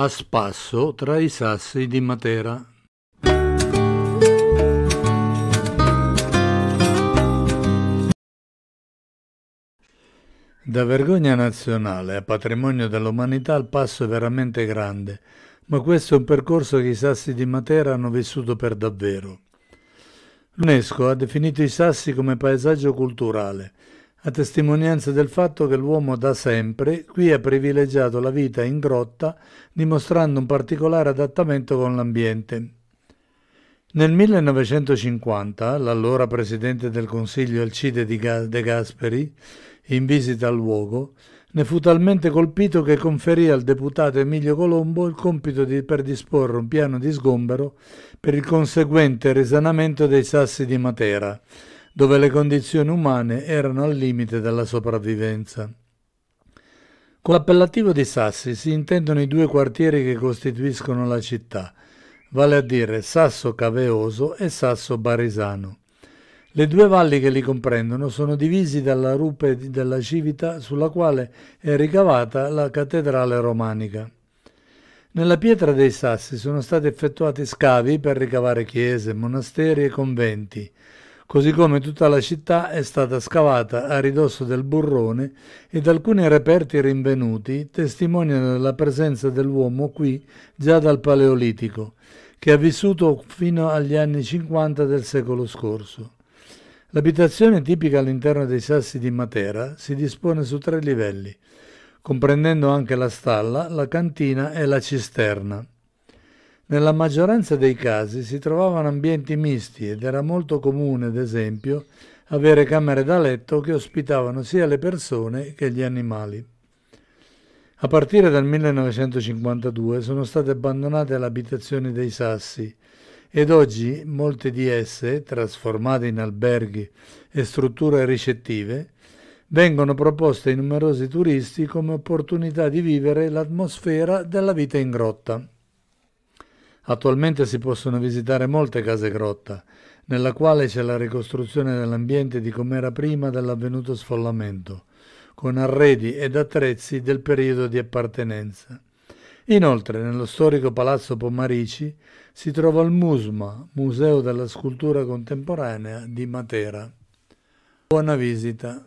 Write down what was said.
a spasso tra i sassi di Matera. Da vergogna nazionale a patrimonio dell'umanità il passo è veramente grande, ma questo è un percorso che i sassi di Matera hanno vissuto per davvero. L'UNESCO ha definito i sassi come paesaggio culturale, a testimonianza del fatto che l'uomo da sempre qui ha privilegiato la vita in grotta, dimostrando un particolare adattamento con l'ambiente. Nel 1950 l'allora presidente del Consiglio Alcide De Gasperi, in visita al luogo, ne fu talmente colpito che conferì al deputato Emilio Colombo il compito di predisporre un piano di sgombero per il conseguente risanamento dei sassi di Matera, dove le condizioni umane erano al limite della sopravvivenza. Con l'appellativo di Sassi si intendono i due quartieri che costituiscono la città, vale a dire Sasso Caveoso e Sasso Barisano. Le due valli che li comprendono sono divisi dalla rupe della Civita sulla quale è ricavata la cattedrale romanica. Nella pietra dei sassi sono stati effettuati scavi per ricavare chiese, monasteri e conventi, così come tutta la città è stata scavata a ridosso del burrone ed alcuni reperti rinvenuti testimoniano la presenza dell'uomo qui già dal Paleolitico, che ha vissuto fino agli anni 50 del secolo scorso. L'abitazione tipica all'interno dei sassi di Matera si dispone su tre livelli, comprendendo anche la stalla, la cantina e la cisterna. Nella maggioranza dei casi si trovavano ambienti misti ed era molto comune, ad esempio, avere camere da letto che ospitavano sia le persone che gli animali. A partire dal 1952 sono state abbandonate le abitazioni dei sassi ed oggi molte di esse, trasformate in alberghi e strutture ricettive, vengono proposte ai numerosi turisti come opportunità di vivere l'atmosfera della vita in grotta. Attualmente si possono visitare molte case grotta, nella quale c'è la ricostruzione dell'ambiente di com'era prima dell'avvenuto sfollamento, con arredi ed attrezzi del periodo di appartenenza. Inoltre, nello storico Palazzo Pomarici si trova il Musma, Museo della Scultura Contemporanea di Matera. Buona visita!